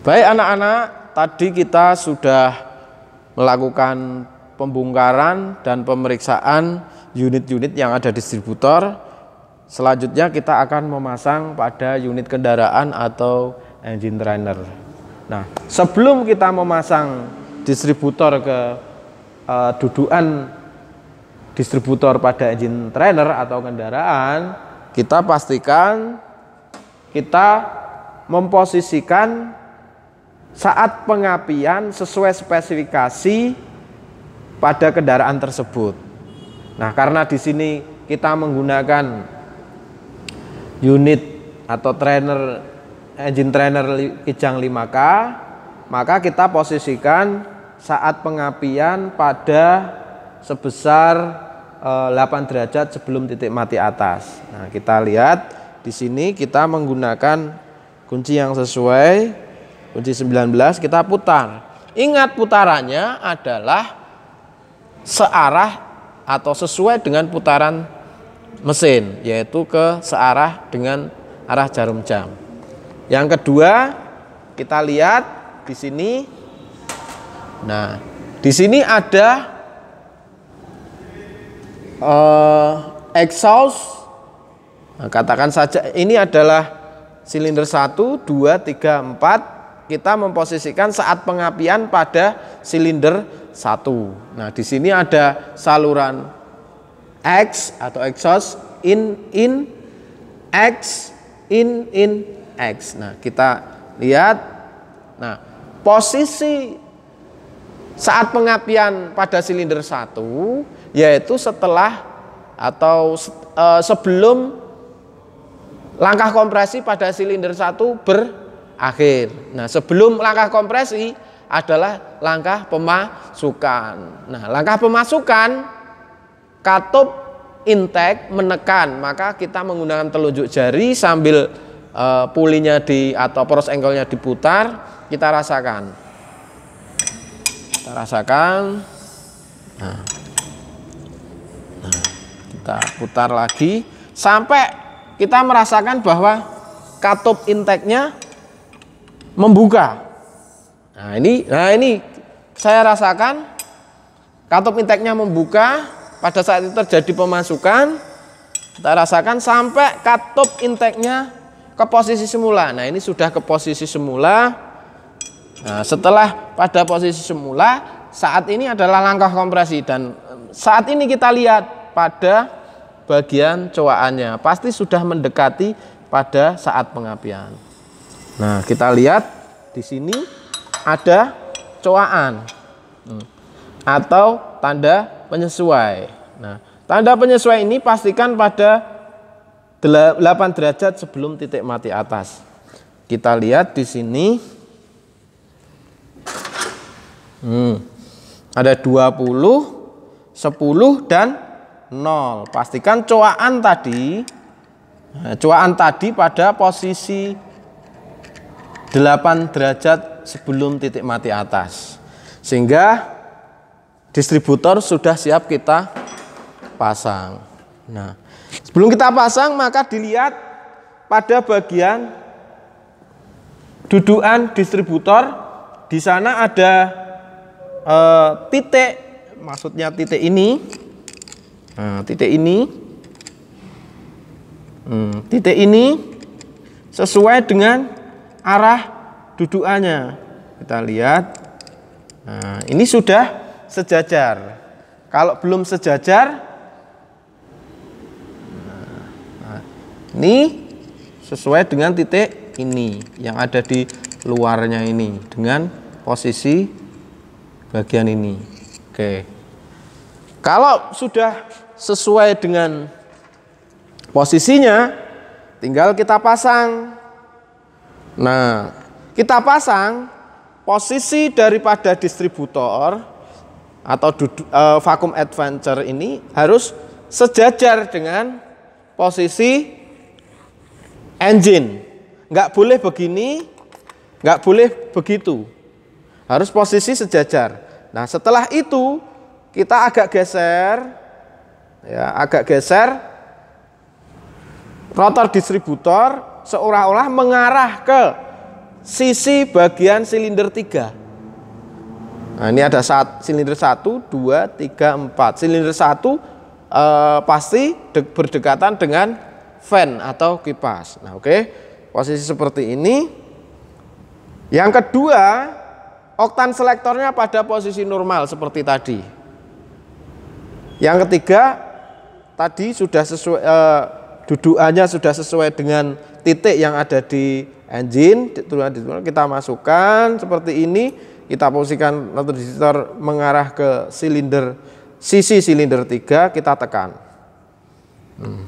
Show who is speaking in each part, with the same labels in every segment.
Speaker 1: Baik anak-anak, tadi kita sudah melakukan pembongkaran dan pemeriksaan unit-unit yang ada distributor. Selanjutnya kita akan memasang pada unit kendaraan atau engine trainer. Nah, sebelum kita memasang distributor ke uh, dudukan distributor pada engine trainer atau kendaraan, kita pastikan kita memposisikan saat pengapian sesuai spesifikasi pada kendaraan tersebut. Nah, karena di sini kita menggunakan unit atau trainer engine trainer Kijang 5K, maka kita posisikan saat pengapian pada sebesar 8 eh, derajat sebelum titik mati atas. Nah, kita lihat di sini kita menggunakan kunci yang sesuai kunci 19 kita putar ingat putarannya adalah searah atau sesuai dengan putaran mesin yaitu ke searah dengan arah jarum jam yang kedua kita lihat di sini nah di sini ada uh, exhaust nah, katakan saja ini adalah silinder 1 2 3 4 kita memposisikan saat pengapian pada silinder satu. Nah, di sini ada saluran X atau exhaust in in X in in X. Nah, kita lihat nah, posisi saat pengapian pada silinder satu yaitu setelah atau eh, sebelum langkah kompresi pada silinder satu ber akhir. Nah, sebelum langkah kompresi adalah langkah pemasukan. Nah, langkah pemasukan katup intake menekan, maka kita menggunakan telunjuk jari sambil uh, pulinya di atau poros engkolnya diputar, kita rasakan. Kita rasakan. Nah. Nah, kita putar lagi sampai kita merasakan bahwa katup intake-nya membuka. Nah ini, nah ini saya rasakan katup inteknya membuka pada saat itu terjadi pemasukan kita rasakan sampai katup inteknya ke posisi semula. Nah ini sudah ke posisi semula. Nah, setelah pada posisi semula saat ini adalah langkah kompresi dan saat ini kita lihat pada bagian cowaannya pasti sudah mendekati pada saat pengapian. Nah, kita lihat di sini ada coaan hmm, atau tanda penyesuai. Nah, tanda penyesuai ini pastikan pada 8 derajat sebelum titik mati atas. Kita lihat di sini. Hmm. Ada 20, 10 dan 0. Pastikan coaan tadi nah, coaan tadi pada posisi 8 derajat sebelum titik mati atas. Sehingga distributor sudah siap kita pasang. Nah, sebelum kita pasang maka dilihat pada bagian dudukan distributor di sana ada e, titik maksudnya titik ini nah, titik ini hmm, titik ini sesuai dengan arah dudukannya. Kita lihat. Nah, ini sudah sejajar. Kalau belum sejajar, nah, ini sesuai dengan titik ini yang ada di luarnya ini dengan posisi bagian ini. Oke. Kalau sudah sesuai dengan posisinya, tinggal kita pasang. Nah, kita pasang posisi daripada distributor atau duduk, eh, vakum adventure ini harus sejajar dengan posisi engine. Nggak boleh begini, nggak boleh begitu. Harus posisi sejajar. Nah, setelah itu kita agak geser, ya, agak geser rotor distributor seolah-olah mengarah ke sisi bagian silinder 3. Nah, ini ada saat silinder 1, 2, 3, 4. Silinder 1 eh, pasti de berdekatan dengan fan atau kipas. Nah, oke. Okay. Posisi seperti ini. Yang kedua, oktan selektornya pada posisi normal seperti tadi. Yang ketiga, tadi sudah sesuai eh, dudukannya sudah sesuai dengan titik yang ada di engine di kita masukkan seperti ini kita posisikan digital mengarah ke silinder sisi silinder tiga kita tekan hmm.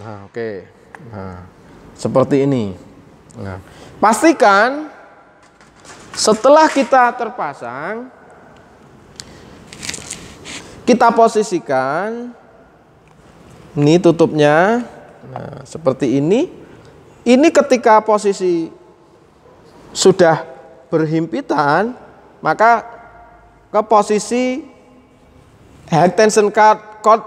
Speaker 1: nah oke okay. nah seperti ini nah pastikan setelah kita terpasang kita posisikan ini tutupnya nah, seperti ini. Ini ketika posisi sudah berhimpitan, maka ke posisi head tension cut cord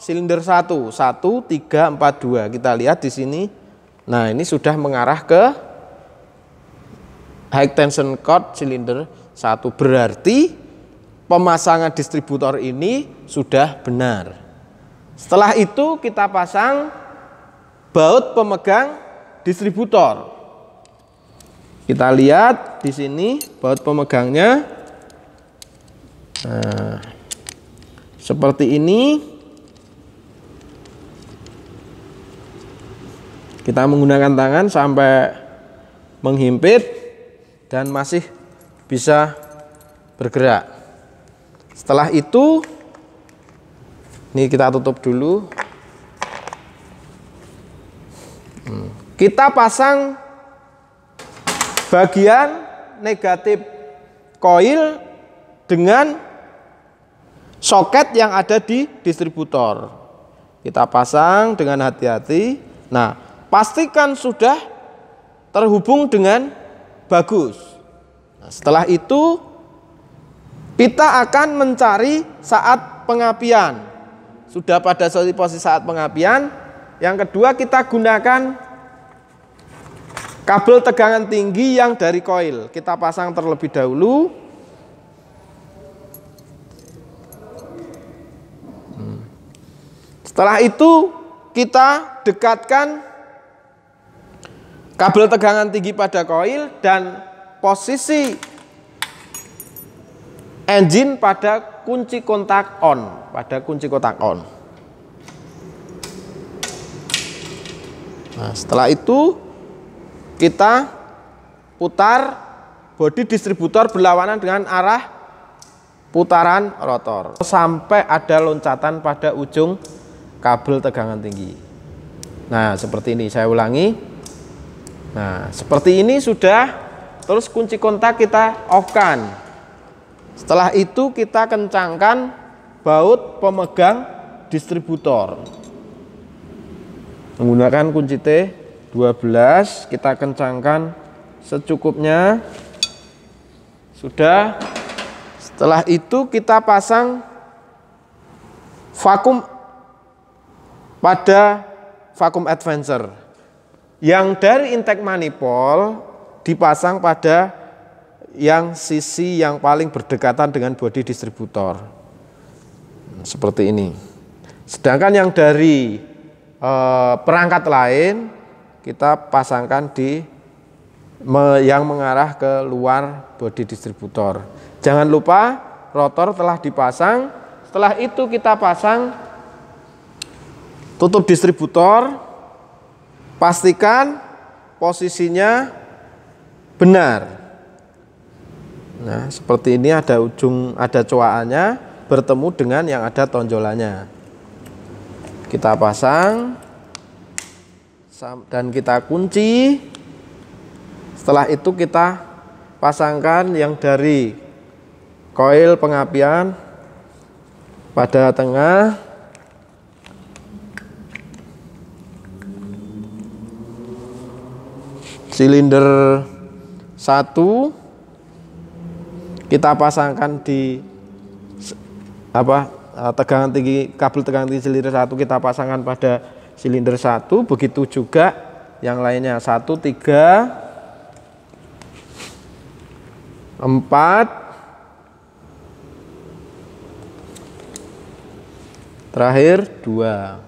Speaker 1: silinder 1, 1 3 4 2. Kita lihat di sini. Nah, ini sudah mengarah ke high tension cord silinder 1 berarti pemasangan distributor ini sudah benar. Setelah itu kita pasang baut pemegang distributor. Kita lihat di sini baut pemegangnya. Nah, seperti ini. Kita menggunakan tangan sampai menghimpit dan masih bisa bergerak. Setelah itu ini kita tutup dulu. Hmm. Kita pasang bagian negatif koil dengan soket yang ada di distributor. Kita pasang dengan hati-hati. Nah, pastikan sudah terhubung dengan bagus. Nah, setelah itu kita akan mencari saat pengapian. Sudah pada suatu posisi saat pengapian. Yang kedua kita gunakan kabel tegangan tinggi yang dari koil. Kita pasang terlebih dahulu. Hmm. Setelah itu kita dekatkan kabel tegangan tinggi pada koil dan posisi engine pada kunci kontak on, pada kunci kontak on. Nah, setelah itu kita putar bodi distributor berlawanan dengan arah putaran rotor sampai ada loncatan pada ujung kabel tegangan tinggi. Nah, seperti ini saya ulangi. Nah, seperti ini sudah terus kunci kontak kita off kan. Setelah itu kita kencangkan baut pemegang distributor. Menggunakan kunci T 12 kita kencangkan secukupnya. Sudah. Setelah itu kita pasang vakum pada vakum adventure. Yang dari intake manifold dipasang pada yang sisi yang paling berdekatan dengan body distributor. Seperti ini. Sedangkan yang dari e, perangkat lain kita pasangkan di me, yang mengarah ke luar body distributor. Jangan lupa rotor telah dipasang, setelah itu kita pasang tutup distributor. Pastikan posisinya benar. Nah, seperti ini ada ujung ada coaannya bertemu dengan yang ada tonjolannya. Kita pasang dan kita kunci. Setelah itu kita pasangkan yang dari koil pengapian pada tengah silinder 1 kita pasangkan di apa eh, tegangan tinggi kabel tegangan tinggi silinder satu kita pasangkan pada silinder satu begitu juga yang lainnya satu tiga empat terakhir dua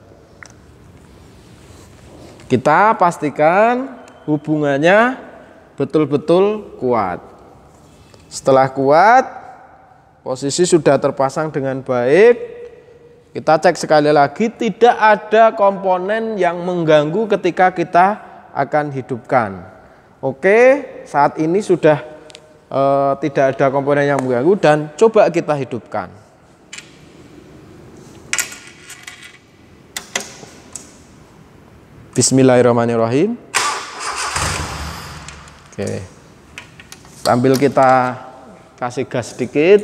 Speaker 1: kita pastikan hubungannya betul-betul kuat setelah kuat, posisi sudah terpasang dengan baik. Kita cek sekali lagi, tidak ada komponen yang mengganggu ketika kita akan hidupkan. Oke, saat ini sudah e, tidak ada komponen yang mengganggu dan coba kita hidupkan. Bismillahirrahmanirrahim. Oke. Okay sambil kita kasih gas sedikit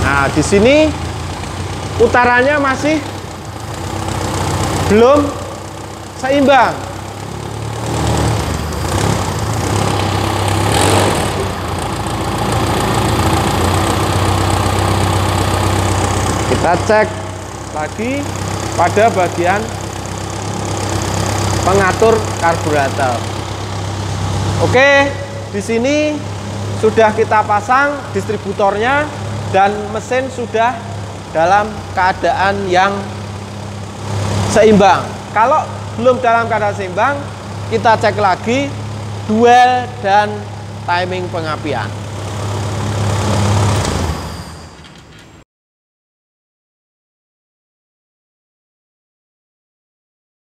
Speaker 1: nah di sini utaranya masih belum seimbang kita cek lagi pada bagian pengatur karburator. Oke, di sini sudah kita pasang distributornya dan mesin sudah dalam keadaan yang seimbang. Kalau belum dalam keadaan seimbang, kita cek lagi duel dan timing pengapian.